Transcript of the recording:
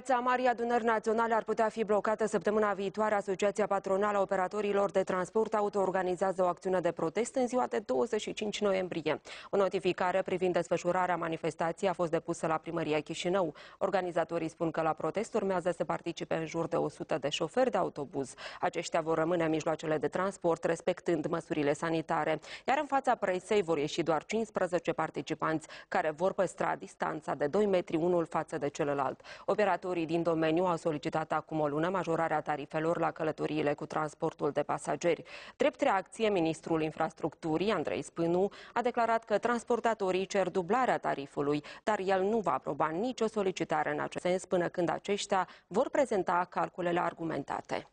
Piața Marii Adunări Naționale ar putea fi blocată săptămâna viitoare. Asociația Patronală a Operatorilor de Transport Auto organizează o acțiune de protest în ziua de 25 noiembrie. O notificare privind desfășurarea manifestației a fost depusă la primăria Chișinău. Organizatorii spun că la protest urmează să participe în jur de 100 de șoferi de autobuz. Aceștia vor rămâne în mijloacele de transport, respectând măsurile sanitare. Iar în fața presei vor ieși doar 15 participanți, care vor păstra distanța de 2 metri unul față de celălalt. Operator operatorii din domeniu au solicitat acum o lună majorarea tarifelor la călătoriile cu transportul de pasageri. Drept reacție, ministrul infrastructurii, Andrei Spânu, a declarat că transportatorii cer dublarea tarifului, dar el nu va aproba nicio solicitare în acest sens până când aceștia vor prezenta calculele argumentate.